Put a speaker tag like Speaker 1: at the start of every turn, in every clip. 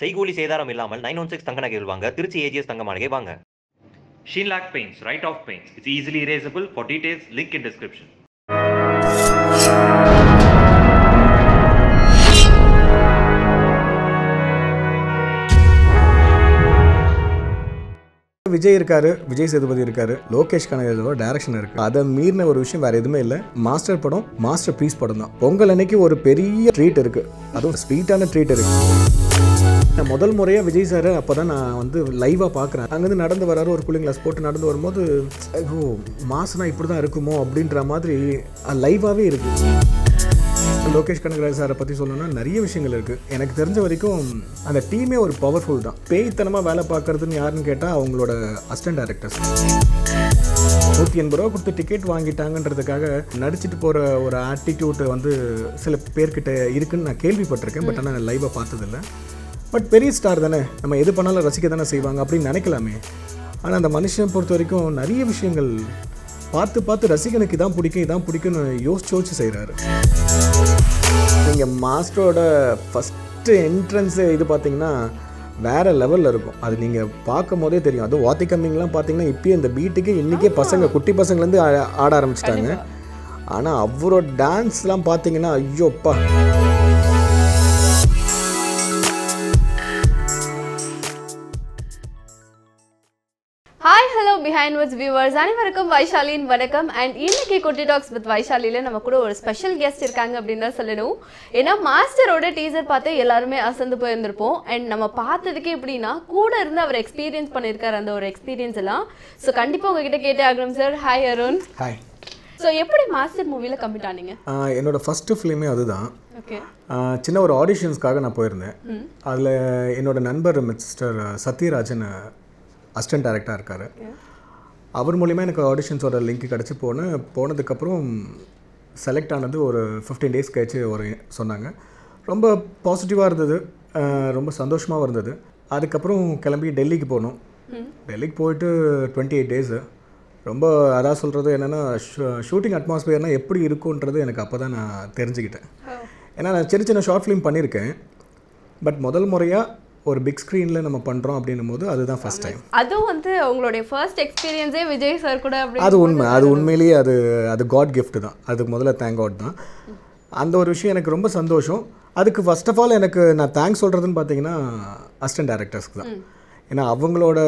Speaker 1: செய்கூலி சேதாரம் இல்லாமல் நைன் ஒன் சிக்ஸ் தங்க நகைகள் வாங்க திருச்சி ஏஜிஎஸ் தங்க மாளிகை வாங்க lock paints write off paints it's easily erasable for details link in description Vijay இருக்காரு விஜய் சேதுபதி இருக்காரு லோகேஷ் கனகரோட டைரக்ஷன் இருக்கு அதை மீறின ஒரு விஷயம் வேற எதுவுமே இல்லை மாஸ்டர் படம் மாஸ்டர் பீஸ் படம் தான் பொங்கல் அன்னைக்கு ஒரு பெரிய ட்ரீட் இருக்கு அதுவும் ஸ்வீட்டான ட்ரீட் இருக்கு நான் முதல் முறையாக விஜய் சார் அப்போ தான் நான் வந்து லைவாக பார்க்குறேன் அங்கேருந்து நடந்து வராரு ஒரு கூலிங் கிளாஸ் போட்டு நடந்து வரும்போது ஓ மாசனா இப்படி தான் இருக்குமோ அப்படின்ற மாதிரி லைவாகவே இருக்குது லோகேஷ் கனகராஜ் சாரை பற்றி சொல்லணும்னா நிறைய விஷயங்கள் இருக்குது எனக்கு தெரிஞ்ச வரைக்கும் அந்த டீமே ஒரு பவர்ஃபுல் தான் பேய்த்தனமாக வேலை பார்க்குறதுன்னு யாருன்னு கேட்டால் அவங்களோட அசிஸ்டன்ட் டேரக்டர்ஸ் நூற்றி எண்பது ரூபா கொடுத்து டிக்கெட் வாங்கிட்டாங்கன்றதுக்காக நடிச்சிட்டு போகிற ஒரு ஆட்டிடியூட் வந்து சில பேர்கிட்ட இருக்குன்னு நான் கேள்விப்பட்டிருக்கேன் பட் ஆனால் லைவாக பார்த்ததில்லை பட் பெரிய ஸ்டார் தானே நம்ம எது பண்ணாலும் ரசிக்க தானே செய்வாங்க அப்படின்னு நினைக்கலாமே ஆனால் அந்த மனுஷனை பொறுத்த வரைக்கும் நிறைய விஷயங்கள் பார்த்து பார்த்து ரசிகனுக்கு இதான் பிடிக்கும் இதான் பிடிக்கும்னு யோசிச்சு யோசிச்சு செய்கிறாரு நீங்கள் மாஸ்டரோட ஃபஸ்ட்டு என்ட்ரன்ஸு இது பார்த்தீங்கன்னா வேறு லெவலில் இருக்கும் அது நீங்கள் பார்க்கும் போதே தெரியும் அதுவும் வாத்தி கம்மிங்லாம் பார்த்தீங்கன்னா இப்போயே இந்த பீட்டுக்கு இன்றைக்கே பசங்க குட்டி பசங்கள்லேருந்து ஆட ஆரம்பிச்சிட்டாங்க ஆனால் அவரோட டான்ஸ்லாம் பார்த்தீங்கன்னா ஐயோப்பா
Speaker 2: ஹேண்ட்வர்ட்ஸ் வியூவர்ஸ் அனைவருக்கும் வைஷாலியின் வணக்கம் அண்ட் இன்னைக்கு குட்டி டாக்ஸ் வித் வைஷாலியில் நம்ம கூட ஒரு ஸ்பெஷல் கெஸ்ட் இருக்காங்க அப்படின்னு தான் சொல்லணும் ஏன்னா மாஸ்டரோட டீசர் பார்த்து எல்லாருமே அசந்து போயிருந்திருப்போம் அண்ட் நம்ம பார்த்ததுக்கே எப்படின்னா கூட இருந்து அவர் எக்ஸ்பீரியன்ஸ் பண்ணியிருக்கார் அந்த ஒரு எக்ஸ்பீரியன்ஸ் எல்லாம் ஸோ கண்டிப்பாக உங்ககிட்ட கேட்டே ஆகணும் sir hi Arun hi so எப்படி மாஸ்டர் மூவியில் கம்ப்ளீட் ஆனீங்க
Speaker 1: என்னோட ஃபஸ்ட்டு ஃபிலிமே அதுதான் சின்ன ஒரு ஆடிஷன்ஸ்க்காக நான் போயிருந்தேன் அதில் என்னோட நண்பர் மிஸ்டர் சத்யராஜன் அசிஸ்டன்ட் டேரக்டராக இருக்கார் அவர் மூலிமா எனக்கு ஆடிஷன்ஸோட லிங்க் கிடச்சி போனேன் போனதுக்கப்புறம் செலக்ட் ஆனது ஒரு ஃபிஃப்டீன் டேஸ் கழிச்சு ஒரு சொன்னாங்க ரொம்ப பாசிட்டிவாக இருந்தது ரொம்ப சந்தோஷமாக இருந்தது அதுக்கப்புறம் கிளம்பி டெல்லிக்கு போனோம் டெல்லிக்கு போயிட்டு டுவெண்ட்டி எயிட் டேஸு ரொம்ப அதான் சொல்கிறது என்னென்னா ஷூட்டிங் அட்மாஸ்பியர்னால் எப்படி இருக்குன்றது எனக்கு அப்போ தான் நான் தெரிஞ்சுக்கிட்டேன் ஏன்னா நான் சின்ன சின்ன ஷார்ட் ஃபிலிம் பண்ணியிருக்கேன் பட் முதல் முறையாக ஒரு பிக் ஸ்க்ரீனில் நம்ம பண்ணுறோம் அப்படின்னும் போது அதுதான் ஃபஸ்ட் டைம்
Speaker 2: அதுவும் வந்து உங்களுடைய ஃபர்ஸ்ட் எக்ஸ்பீரியன்ஸே விஜய் சார் கூட அது உண்மை
Speaker 1: அது உண்மையிலேயே அது அது காட் கிஃப்ட் தான் அதுக்கு முதல்ல தேங்க் காட் தான் அந்த ஒரு விஷயம் எனக்கு ரொம்ப சந்தோஷம் அதுக்கு ஃபஸ்ட் ஆஃப் ஆல் எனக்கு நான் தேங்க்ஸ் சொல்கிறதுன்னு பார்த்தீங்கன்னா அசிஸ்டன்ட் டேரக்டர்ஸ்க்கு தான் ஏன்னா அவங்களோட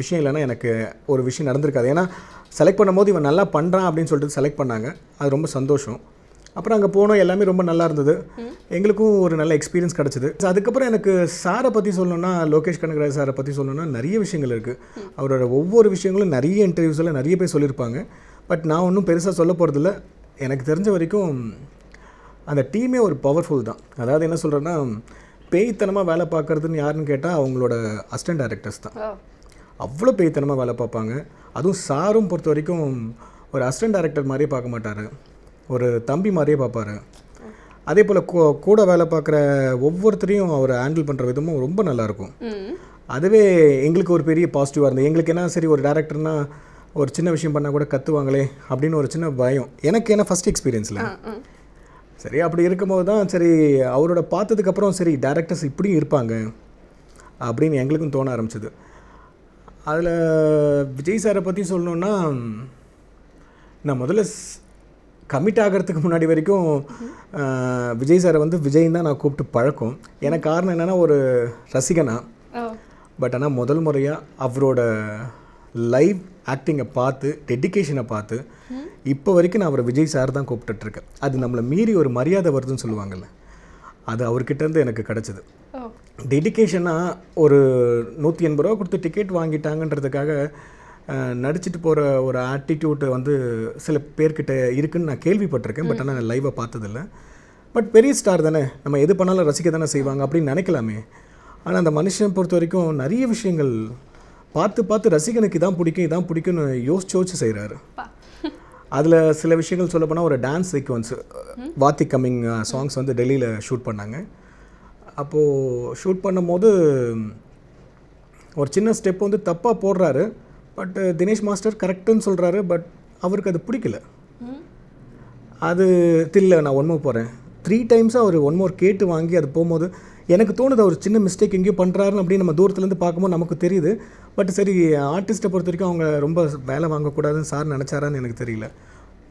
Speaker 1: விஷயம் இல்லைன்னா எனக்கு ஒரு விஷயம் நடந்திருக்காது ஏன்னா செலக்ட் பண்ணும்போது இவன் நல்லா பண்ணுறான் அப்படின்னு சொல்லிட்டு செலக்ட் பண்ணாங்க அது ரொம்ப சந்தோஷம் அப்புறம் அங்கே போனோம் எல்லாமே ரொம்ப நல்லா இருந்தது எங்களுக்கும் ஒரு நல்ல எக்ஸ்பீரியன்ஸ் கிடச்சிது அதுக்கப்புறம் எனக்கு சாரை பற்றி சொல்லணும்னா லோகேஷ் கனகராஜ் சாரை பற்றி சொல்லணும்னா நிறைய விஷயங்கள் இருக்குது அவரோட ஒவ்வொரு விஷயங்களும் நிறைய இன்டர்வியூஸில் நிறைய பேர் சொல்லியிருப்பாங்க பட் நான் ஒன்றும் பெருசாக சொல்ல போகிறதில்ல எனக்கு தெரிஞ்ச வரைக்கும் அந்த டீமே ஒரு பவர்ஃபுல் தான் அதாவது என்ன சொல்கிறேன்னா பேய்த்தனமாக வேலை பார்க்குறதுன்னு யாருன்னு கேட்டால் அவங்களோட அசிஸ்டன்ட் டேரக்டர்ஸ் தான் அவ்வளோ பேய்த்தனமாக வேலை பார்ப்பாங்க அதுவும் சாரும் பொறுத்த வரைக்கும் ஒரு அசிஸ்டன்ட் டேரக்டர் மாதிரியே பார்க்க மாட்டார் ஒரு தம்பி மாதிரியே பார்ப்பார் அதே போல் கூ கூட வேலை பார்க்குற ஒவ்வொருத்தரையும் அவர் ஹேண்டில் பண்ணுற விதமும் ரொம்ப நல்லாயிருக்கும் அதுவே எங்களுக்கு ஒரு பெரிய பாசிட்டிவாக இருந்தது எங்களுக்கு என்ன சரி ஒரு டேரக்டர்னா ஒரு சின்ன விஷயம் பண்ணால் கூட கற்றுவாங்களே அப்படின்னு ஒரு சின்ன பயம் எனக்கு ஏன்னா ஃபஸ்ட் எக்ஸ்பீரியன்ஸில் சரி அப்படி இருக்கும்போது தான் சரி அவரோட பார்த்ததுக்கப்புறம் சரி டேரக்டர்ஸ் இப்படியும் இருப்பாங்க அப்படின்னு எங்களுக்கும் தோண ஆரம்பிச்சிது அதில் விஜய் சாரை பற்றி சொல்லணுன்னா நான் முதல்ல கமிட் ஆகிறதுக்கு முன்னாடி வரைக்கும் விஜய் சாரை வந்து விஜய் தான் நான் கூப்பிட்டு பழக்கம் எனக்கு காரணம் என்னென்னா ஒரு ரசிகனா பட் ஆனால் முதல் முறையாக அவரோட லைவ் ஆக்டிங்கை பார்த்து டெடிக்கேஷனை பார்த்து இப்போ வரைக்கும் நான் அவரை விஜய் சார் தான் கூப்பிட்டுட்ருக்கேன் அது நம்மளை மீறி ஒரு மரியாதை வருதுன்னு சொல்லுவாங்கள்ல அது அவர்கிட்டேருந்து எனக்கு கிடச்சிது டெடிக்கேஷனாக ஒரு நூற்றி எண்பது ரூபா கொடுத்து டிக்கெட் வாங்கிட்டாங்கன்றதுக்காக நடிச்சிட்டு போகிற ஒரு ஆட்டிடியூட் வந்து சில பேர்கிட்ட இருக்குன்னு நான் கேள்விப்பட்டிருக்கேன் பட் ஆனால் நான் லைவாக பார்த்ததில்ல பட் பெரிய ஸ்டார் தானே நம்ம எது பண்ணாலும் ரசிக்க தானே செய்வாங்க அப்படின்னு நினைக்கலாமே ஆனால் அந்த மனுஷன் பொறுத்த வரைக்கும் நிறைய விஷயங்கள் பார்த்து பார்த்து ரசிகனுக்கு இதான் பிடிக்கும் இதான் பிடிக்கும்னு யோசிச்சு யோசிச்சு செய்கிறாரு அதில் சில விஷயங்கள் சொல்லப்போனால் ஒரு dance sequence Vaathi coming songs வந்து டெல்லியில் ஷூட் பண்ணாங்க அப்போது ஷூட் பண்ணும்போது ஒரு சின்ன ஸ்டெப் வந்து தப்பாக போடுறாரு பட் தினேஷ் மாஸ்டர் கரெக்டுன்னு சொல்கிறாரு பட் அவருக்கு அது பிடிக்கல அது தில்ல நான் ஒன்மோ போகிறேன் த்ரீ டைம்ஸாக அவர் ஒன் கேட்டு வாங்கி அது போகும்போது எனக்கு தோணுது அவர் சின்ன மிஸ்டேக் எங்கேயோ பண்ணுறாருன்னு அப்படின்னு நம்ம தூரத்துலேருந்து பார்க்கும்போது நமக்கு தெரியுது பட் சரி ஆர்டிஸ்ட்டை பொறுத்த வரைக்கும் அவங்க ரொம்ப வேலை வாங்கக்கூடாதுன்னு சார் நினச்சாரான்னு எனக்கு தெரியல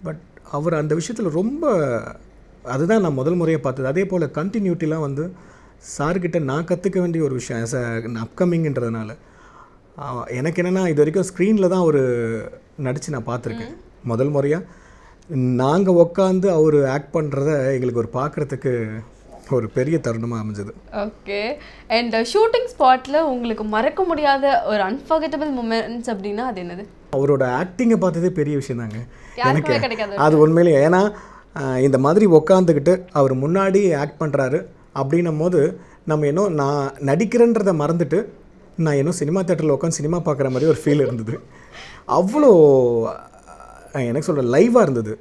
Speaker 1: பட் அவர் அந்த விஷயத்தில் ரொம்ப அதுதான் நான் முதல் முறையை பார்த்தது அதே போல் கண்டினியூட்டிலாம் வந்து சார்கிட்ட நான் கற்றுக்க வேண்டிய ஒரு விஷயம் ஆஸ் அ அப்கமிங்கிறதுனால எனக்கு என்னென்னா இது வரைக்கும் ஸ்க்ரீனில் தான் ஒரு நடித்து நான் பார்த்துருக்கேன் முதல் முறையாக நாங்கள் உக்காந்து அவர் ஆக்ட் பண்ணுறத எங்களுக்கு ஒரு பார்க்குறதுக்கு ஒரு பெரிய தருணமாக அமைஞ்சது
Speaker 2: ஓகே அண்ட் ஷூட்டிங் ஸ்பாட்டில் உங்களுக்கு மறக்க முடியாத ஒரு அன்ஃபர்கெட்டபிள் மூமெண்ட்ஸ் அப்படின்னா அது
Speaker 3: என்னது
Speaker 1: அவரோட ஆக்டிங்கை பார்த்ததே பெரிய விஷயம் தாங்க எனக்கு அது உண்மையிலே ஏன்னா இந்த மாதிரி உக்காந்துக்கிட்டு அவர் முன்னாடி ஆக்ட் பண்ணுறாரு அப்படின்னும் போது நம்ம இன்னும் நான் நடிக்கிறேன்றதை மறந்துட்டு நான் இன்னும் சினிமா தேட்டரில் உட்காந்து சினிமா பார்க்குற மாதிரி ஒரு ஃபீல் இருந்தது அவ்வளோ எனக்கு சொல்கிற லைவாக இருந்தது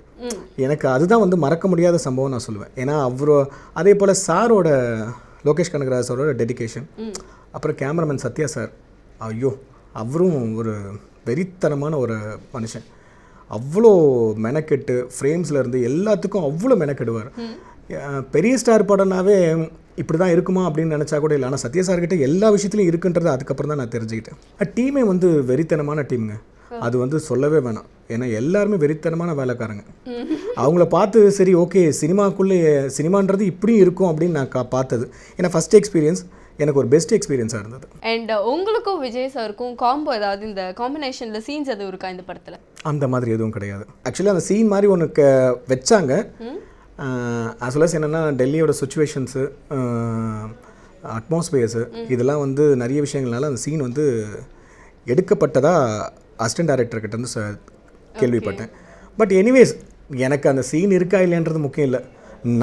Speaker 1: எனக்கு அதுதான் வந்து மறக்க முடியாத சம்பவம் நான் சொல்லுவேன் ஏன்னா அவ்வளோ அதே போல் சாரோட லோகேஷ் கனகராஜ் சாரோட டெடிக்கேஷன் அப்புறம் கேமராமேன் சத்யா சார் ஐயோ அவரும் ஒரு வெறித்தனமான ஒரு மனுஷன் அவ்வளோ மெனக்கெட்டு இருந்து எல்லாத்துக்கும் அவ்வளோ மெனக்கெடுவார் பெரிய ஸ்டார் படம்னாவே இப்படி தான் இருக்குமா அப்படின்னு நினச்சா கூட இல்லை ஆனால் சத்யா சார்கிட்ட எல்லா விஷயத்துலையும் இருக்குன்றது அதுக்கப்புறம் தான் நான் தெரிஞ்சுக்கிட்டேன் டீமே வந்து வெறித்தனமான டீமுங்க அது வந்து சொல்லவே வேணாம் ஏன்னா எல்லாருமே வெறித்தனமான வேலைக்காரங்க அவங்கள பார்த்து சரி ஓகே சினிமாக்குள்ளே சினிமான்றது இப்படியும் இருக்கும் அப்படின்னு நான் கா பார்த்தது ஏன்னா ஃபஸ்ட் எக்ஸ்பீரியன்ஸ் எனக்கு ஒரு பெஸ்ட் எக்ஸ்பீரியன்ஸாக இருந்தது
Speaker 2: அண்ட் உங்களுக்கும் விஜய் சாருக்கும் காம்போ ஏதாவது இந்த காம்பினேஷனில் சீன்ஸ் எதுவும் இருக்கா இந்த படத்தில்
Speaker 1: அந்த மாதிரி எதுவும் கிடையாது ஆக்சுவலாக அந்த சீன் மாதிரி ஒன்று வச்சாங்க அஸ்வலாஸ் என்னென்னா டெல்லியோட சுச்சுவேஷன்ஸு அட்மாஸ்பியர்ஸு இதெல்லாம் வந்து நிறைய விஷயங்கள்னால அந்த சீன் வந்து எடுக்கப்பட்டதாக அசிஸ்டன்ட் டேரக்டர்கிட்ட வந்து கேள்விப்பட்டேன் பட் எனிவேஸ் எனக்கு அந்த சீன் இருக்கா இல்லைன்றது முக்கியம் இல்லை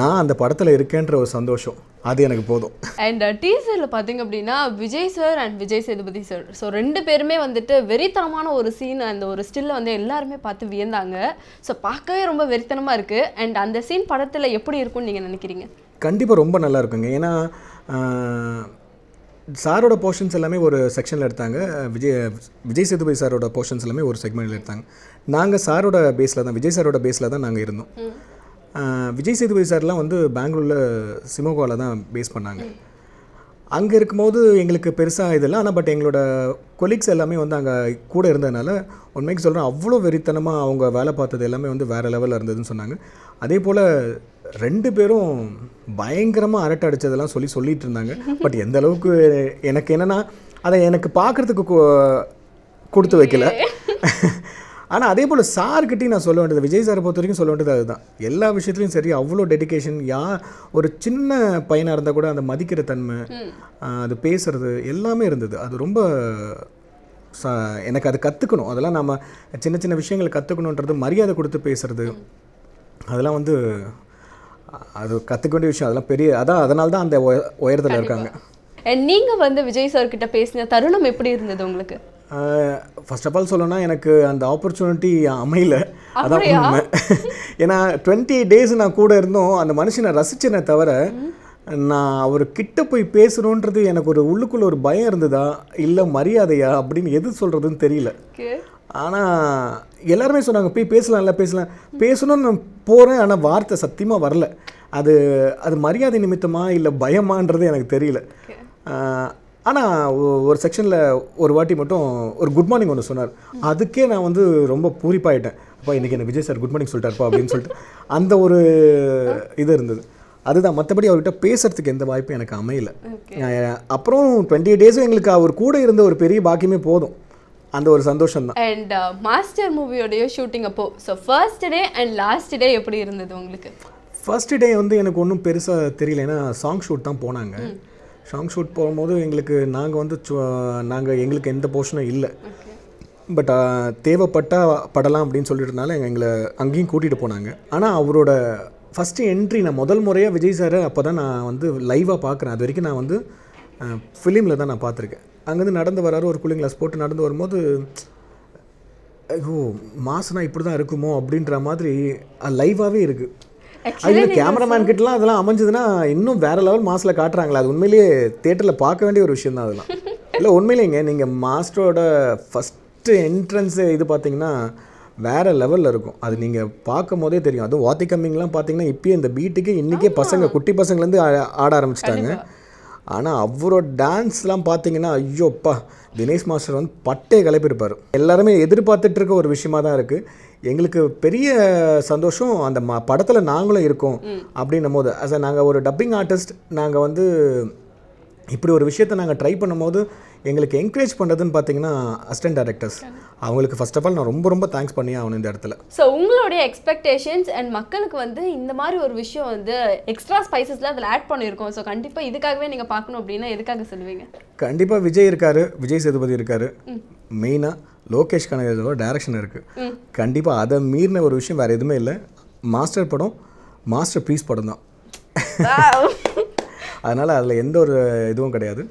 Speaker 1: நான் அந்த படத்தில் இருக்கேன்ற ஒரு சந்தோஷம் அது எனக்கு போதும்
Speaker 2: அண்ட் டீசரில் uh, பார்த்தீங்க அப்படின்னா Vijay sir and Vijay Sethupathi sir so ரெண்டு பேருமே வந்துட்டு வெறித்தனமான ஒரு சீன் அந்த ஒரு ஸ்டில்ல வந்து எல்லாருமே பார்த்து வியந்தாங்க ஸோ பார்க்கவே ரொம்ப வெறித்தனமாக இருக்குது அண்ட் அந்த சீன் படத்தில் எப்படி இருக்கும்னு நீங்கள் நினைக்கிறீங்க
Speaker 1: கண்டிப்பாக ரொம்ப நல்லா இருக்குங்க ஏன்னா சாரோட போர்ஷன்ஸ் எல்லாமே ஒரு செக்ஷனில் எடுத்தாங்க விஜய் விஜய் சேதுபதி சாரோட போர்ஷன்ஸ் எல்லாமே ஒரு செக்மெண்ட்டில் எடுத்தாங்க நாங்கள் சாரோட பேஸில் தான் விஜய் சாரோட பேஸில் தான் நாங்கள் இருந்தோம் விஜய் சேதுபதி சார்லாம் வந்து பெங்களூரில் சிமோகாவில் தான் பேஸ் பண்ணாங்க அங்கே இருக்கும்போது எங்களுக்கு பெருசாக இதெல்லாம் ஆனால் பட் எங்களோட கொலீக்ஸ் எல்லாமே வந்து அங்கே கூட இருந்ததுனால உண்மைக்கு சொல்கிறேன் அவ்வளோ வெறித்தனமாக அவங்க வேலை பார்த்தது எல்லாமே வந்து வேறு லெவலில் இருந்ததுன்னு சொன்னாங்க அதே போல் ரெண்டு பேரும் பயங்கரமாக அரட்டை அடித்ததெல்லாம் சொல்லி சொல்லிகிட்டு இருந்தாங்க பட் எந்த அளவுக்கு எனக்கு என்னென்னா அதை எனக்கு பார்க்குறதுக்கு கொடுத்து வைக்கல ஆனால் அதே போல் சார்கிட்டையும் நான் சொல்ல வேண்டியது விஜய் சாரை பொறுத்த வரைக்கும் சொல்ல வேண்டியது அதுதான் எல்லா விஷயத்துலையும் சரி அவ்வளோ டெடிக்கேஷன் யா ஒரு சின்ன பையனாக இருந்தால் கூட அந்த மதிக்கிற தன்மை அது பேசுறது எல்லாமே இருந்தது அது ரொம்ப எனக்கு அது கற்றுக்கணும் அதெல்லாம் நம்ம சின்ன சின்ன விஷயங்களை கற்றுக்கணுன்றது மரியாதை கொடுத்து பேசுறது அதெல்லாம் வந்து அது கற்றுக்க வேண்டிய விஷயம் அதெல்லாம் பெரிய அதான் அதனால தான் அந்த உயரத்தில் இருக்காங்க
Speaker 2: நீங்கள் வந்து விஜய் சார் கிட்ட பேசின தருணம் எப்படி இருந்தது உங்களுக்கு
Speaker 1: ஃபர்ஸ்ட் ஆஃப் ஆல் சொல்லணும்னா எனக்கு அந்த ஆப்பர்ச்சுனிட்டி அமையல அதான் உண்மை ஏன்னா டுவெண்ட்டி டேஸ் நான் கூட இருந்தோம் அந்த மனுஷனை ரசிச்சேனே தவிர நான் அவர் கிட்ட போய் பேசணுன்றது எனக்கு ஒரு உள்ளுக்குள்ளே ஒரு பயம் இருந்ததா இல்லை மரியாதையா அப்படின்னு எது சொல்கிறதுன்னு தெரியல ஆனால் எல்லாருமே சொன்னாங்க போய் பேசலாம்ல பேசலாம் பேசணும்னு நான் போகிறேன் ஆனால் வார்த்தை சத்தியமாக வரல அது அது மரியாதை நிமித்தமாக இல்லை பயமான்றது எனக்கு தெரியல ஆனால் ஒரு செக்ஷனில் ஒரு வாட்டி மட்டும் ஒரு குட் மார்னிங் ஒன்று சொன்னார் அதுக்கே நான் வந்து ரொம்ப பூரிப்பாயிட்டேன் அப்பா இன்றைக்கி எனக்கு விஜய் சார் குட் மார்னிங் சொல்லிட்டார்ப்பா அப்படின்னு சொல்லிட்டு அந்த ஒரு இது இருந்தது அதுதான் மற்றபடி அவர்கிட்ட பேசுறதுக்கு எந்த வாய்ப்பும் எனக்கு அமையல அப்புறம் டுவெண்ட்டி டேஸும் எங்களுக்கு அவர் கூட இருந்த ஒரு பெரிய பாக்கியமே போதும் அந்த ஒரு சந்தோஷம் தான்
Speaker 2: அண்ட் மாஸ்டர் மூவியோடைய ஷூட்டிங் அப்போ so first day and last day எப்படி இருந்தது உங்களுக்கு
Speaker 1: ஃபர்ஸ்ட் டே வந்து எனக்கு ஒன்றும் பெருசாக தெரியல ஏன்னா சாங் ஷூட் தான் போனாங்க சாங் ஷூட் போகும்போது எங்களுக்கு நாங்கள் வந்து நாங்கள் எங்களுக்கு எந்த போர்ஷனும் இல்லை பட் தேவைப்பட்டால் படலாம் அப்படின்னு சொல்லிட்டுனால எங்களை அங்கேயும் கூட்டிகிட்டு போனாங்க ஆனால் அவரோட ஃபஸ்ட்டு என்ட்ரி நான் முதல் முறையாக விஜய் சார் அப்போ தான் நான் வந்து லைவாக பார்க்குறேன் அது வரைக்கும் நான் வந்து ஃபிலிமில் தான் நான் பார்த்துருக்கேன் அங்கேருந்து நடந்து வராரு ஒரு கூலிங் கிளாஸ் போட்டு நடந்து வரும்போது ஓ மாசனா இப்படி தான் இருக்குமோ அப்படின்ற மாதிரி லைவாகவே இருக்குது
Speaker 3: அதில் கேமராமேன்
Speaker 1: கிட்டலாம் அதெல்லாம் அமைஞ்சதுன்னா இன்னும் வேற லெவல் மாசில் காட்டுறாங்களா அது உண்மையிலேயே தேட்டரில் பார்க்க வேண்டிய ஒரு விஷயம் தான் அதெல்லாம் இல்லை உண்மையிலேங்க நீங்கள் மாஸ்டரோட ஃபஸ்ட்டு என்ட்ரன்ஸு இது பார்த்தீங்கன்னா வேறு லெவலில் இருக்கும் அது நீங்கள் பார்க்கும் போதே தெரியும் அதுவும் வாத்தி கம்மிங்லாம் பார்த்தீங்கன்னா இப்போயே இந்த பீட்டுக்கு இன்றைக்கே பசங்க குட்டி பசங்கலேருந்து ஆட ஆரம்பிச்சிட்டாங்க ஆனால் அவரோட டான்ஸ்லாம் பார்த்தீங்கன்னா ஐயோப்பா தினேஷ் மாஸ்டர் வந்து பட்டையை கலப்பிருப்பார் எல்லாருமே எதிர்பார்த்துட்டு இருக்க ஒரு விஷயமா தான் இருக்குது எங்களுக்கு பெரிய சந்தோஷம் அந்த ம படத்தில் நாங்களும் இருக்கோம் அப்படின்னும் போது அஸ் நாங்கள் ஒரு டப்பிங் ஆர்டிஸ்ட் நாங்கள் வந்து இப்படி ஒரு விஷயத்தை நாங்கள் ட்ரை பண்ணும்போது எங்களுக்கு என்கரேஜ் பண்ணுறதுன்னு பார்த்தீங்கன்னா அசிஸ்டன்ட் டேரக்டர்ஸ் அவங்களுக்கு ஃபர்ஸ்ட் ஆஃப் ஆல் நான் ரொம்ப ரொம்ப தேங்க்ஸ் பண்ணி ஆகணும் இந்த இடத்துல
Speaker 2: ஸோ உங்களுடைய எக்ஸ்பெக்டேஷன்ஸ் அண்ட் மக்களுக்கு வந்து இந்த மாதிரி ஒரு விஷயம் வந்து எக்ஸ்ட்ரா ஸ்பைசஸ்லாம் அதில் ஆட் பண்ணியிருக்கோம் ஸோ கண்டிப்பாக இதுக்காகவே நீங்கள் பார்க்கணும் அப்படின்னா எதுக்காக
Speaker 3: சொல்லுவீங்க
Speaker 1: கண்டிப்பாக விஜய் இருக்காரு விஜய் சேதுபதி இருக்காரு மெயினாக லோகேஷ் கனகராஜ் டேரக்ஷன் இருக்குது கண்டிப்பாக அதை மீறின ஒரு விஷயம் வேறு எதுவுமே இல்லை மாஸ்டர் படம் மாஸ்டர் பீஸ் படம் தான் அதனால் அதில் எந்த ஒரு இதுவும் கிடையாது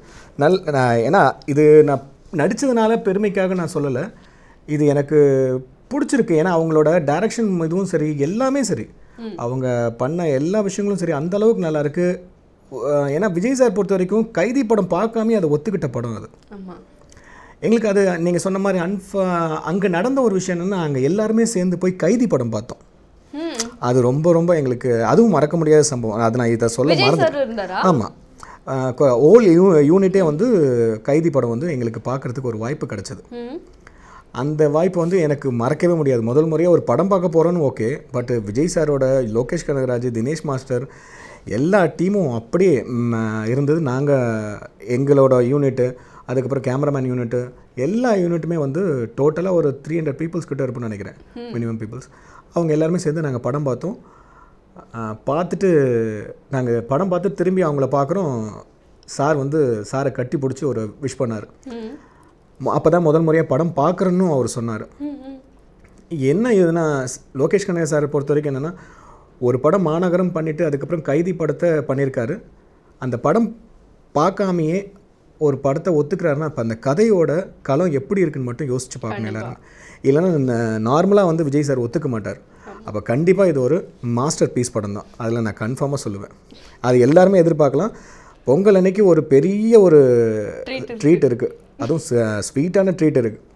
Speaker 1: நல் நான் ஏன்னா இது நான் நடித்ததுனால பெருமைக்காக நான் சொல்லலை இது எனக்கு பிடிச்சிருக்கு ஏன்னா அவங்களோட டைரக்ஷன் இதுவும் சரி எல்லாமே சரி அவங்க பண்ண எல்லா விஷயங்களும் சரி அந்த அளவுக்கு நல்லா இருக்கு ஏன்னா விஜய் சார் பொறுத்த வரைக்கும் கைதி படம் பார்க்காம அதை ஒத்துக்கிட்ட படம் அது எங்களுக்கு அது நீங்கள் சொன்ன மாதிரி அன்ஃப அங்கே நடந்த ஒரு விஷயம் என்னென்னா அங்கே எல்லாருமே சேர்ந்து போய் கைதி படம் பார்த்தோம் அது ரொம்ப ரொம்ப எங்களுக்கு அதுவும் மறக்க முடியாத சம்பவம் அது நான் இதை சொல்ல மறந்து ஆமாம் ஓல் யூ யூனிட்டே வந்து கைதி படம் வந்து எங்களுக்கு பார்க்குறதுக்கு ஒரு வாய்ப்பு கிடச்சிது அந்த வாய்ப்பு வந்து எனக்கு மறக்கவே முடியாது முதல் முறையாக ஒரு படம் பார்க்க போகிறோன்னு ஓகே பட் விஜய் சாரோட லோகேஷ் கனகராஜ் தினேஷ் மாஸ்டர் எல்லா டீமும் அப்படியே இருந்தது நாங்கள் எங்களோட யூனிட்டு அதுக்கப்புறம் கேமராமேன் யூனிட்டு எல்லா யூனிட்டுமே வந்து டோட்டலாக ஒரு த்ரீ ஹண்ட்ரட் பீப்புள்ஸ் கிட்ட இருப்போம்னு நினைக்கிறேன் மினிமம் பீப்புள்ஸ் அவங்க எல்லாருமே சேர்ந்து நாங்கள் படம் பார்த்தோம் பார்த்துட்டு நாங்கள் படம் பார்த்துட்டு திரும்பி அவங்கள பார்க்குறோம் சார் வந்து சாரை கட்டி பிடிச்சி ஒரு விஷ் பண்ணார் அப்போ தான் முதல் முறையாக படம் பார்க்குறேன்னு அவர் சொன்னார் என்ன இதுனா லோகேஷ் கனகா சாரை பொறுத்த வரைக்கும் என்னென்னா ஒரு படம் மாநகரம் பண்ணிவிட்டு அதுக்கப்புறம் கைதி படத்தை பண்ணியிருக்காரு அந்த படம் பார்க்காமையே ஒரு படத்தை ஒத்துக்கிறாருன்னா அப்போ அந்த கதையோட களம் எப்படி இருக்குன்னு மட்டும் யோசிச்சு பார்க்கணும் எல்லாரும் இல்லைன்னா நார்மலாக வந்து விஜய் சார் ஒத்துக்க மாட்டார் அப்போ கண்டிப்பாக இது ஒரு மாஸ்டர் பீஸ் படம் தான் அதில் நான் கன்ஃபார்மாக சொல்லுவேன் அது எல்லாருமே எதிர்பார்க்கலாம் பொங்கல் அன்னைக்கு ஒரு பெரிய ஒரு ட்ரீட் இருக்குது அதுவும் ஸ்வீட்டான ட்ரீட் இருக்குது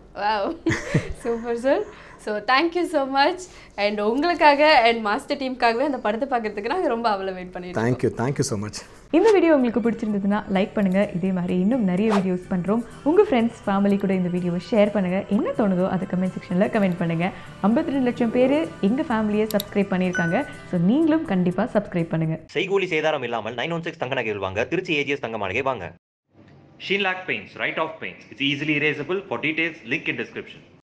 Speaker 2: super sir so thank you so much and உங்களுக்காக அண்ட் மாஸ்டர் டீமுக்காகவே அந்த படத்தை பார்க்கறதுக்கு நாங்கள் ரொம்ப அவ்வளோ வெயிட் பண்ணிடுவோம்
Speaker 1: தேங்க்யூ தேங்க்யூ ஸோ மச்
Speaker 2: இந்த வீடியோ உங்களுக்கு பிடிச்சிருந்ததுன்னா லைக் பண்ணுங்கள் இதே மாதிரி இன்னும் நிறைய வீடியோஸ் பண்ணுறோம் உங்கள் ஃப்ரெண்ட்ஸ் ஃபேமிலி கூட இந்த வீடியோவை ஷேர் பண்ணுங்கள் என்ன தோணுதோ அதை கமெண்ட் செக்ஷனில் கமெண்ட் பண்ணுங்கள் ஐம்பத்தி ரெண்டு லட்சம் பேர் எங்கள் ஃபேமிலியை சப்ஸ்கிரைப் பண்ணியிருக்காங்க ஸோ நீங்களும் கண்டிப்பாக சப்ஸ்கிரைப் பண்ணுங்கள்
Speaker 1: செய்கூலி சேதாரம் இல்லாமல் நைன் ஒன் சிக்ஸ் தங்க நகை வாங்க திருச்சி ஏஜிஎஸ் தங்க மாளிகை வாங்க Sheen Lac paints write off paints it's easily erasable. For details, link in description